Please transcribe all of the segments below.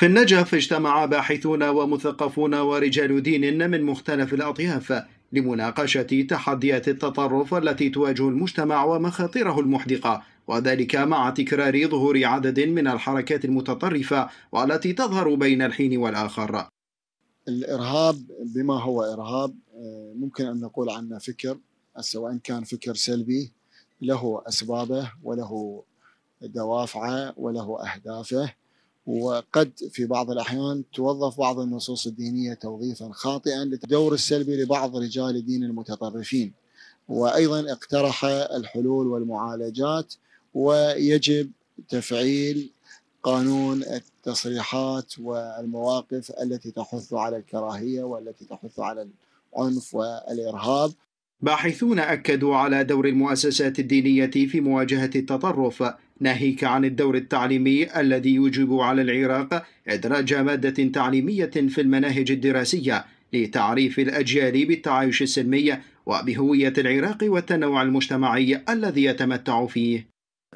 في النجف اجتمع باحثون ومثقفون ورجال دين من مختلف الأطياف لمناقشة تحديات التطرف التي تواجه المجتمع ومخاطره المحدقة وذلك مع تكرار ظهور عدد من الحركات المتطرفة والتي تظهر بين الحين والآخر الإرهاب بما هو إرهاب ممكن أن نقول عنه فكر سواء كان فكر سلبي له أسبابه وله دوافعه وله أهدافه وقد في بعض الأحيان توظف بعض النصوص الدينية توظيفا خاطئا للدور السلبي لبعض رجال الدين المتطرفين وأيضا اقترح الحلول والمعالجات ويجب تفعيل قانون التصريحات والمواقف التي تحث على الكراهية والتي تحث على العنف والإرهاب باحثون أكدوا على دور المؤسسات الدينية في مواجهة التطرف ناهيك عن الدور التعليمي الذي يجب على العراق إدراج مادة تعليمية في المناهج الدراسية لتعريف الأجيال بالتعايش السلمي وبهوية العراق والتنوع المجتمعي الذي يتمتع فيه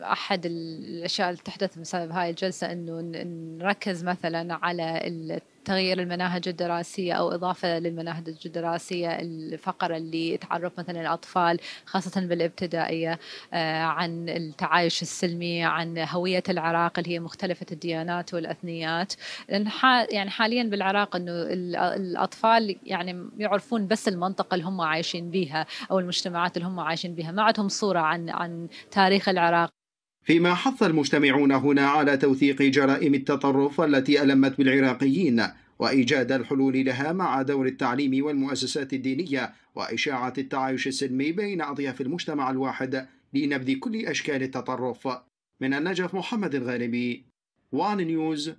احد الاشياء اللي تحدث بسبب هاي الجلسه انه نركز مثلا على تغيير المناهج الدراسية أو إضافة للمناهج الدراسية الفقرة اللي تعرف مثلا الأطفال خاصة بالابتدائية آه، عن التعايش السلمي عن هوية العراق اللي هي مختلفة الديانات والأثنيات لأن يعني حاليا بالعراق أنه الأطفال يعني يعرفون بس المنطقة اللي هم عايشين بها أو المجتمعات اللي هم عايشين بها ما عندهم صورة عن عن تاريخ العراق فيما حث المجتمعون هنا على توثيق جرائم التطرف التي ألمت بالعراقيين وإيجاد الحلول لها مع دور التعليم والمؤسسات الدينية وإشاعة التعايش السلمي بين أطياف المجتمع الواحد لنبذ كل أشكال التطرف من النجف محمد الغالبي وان نيوز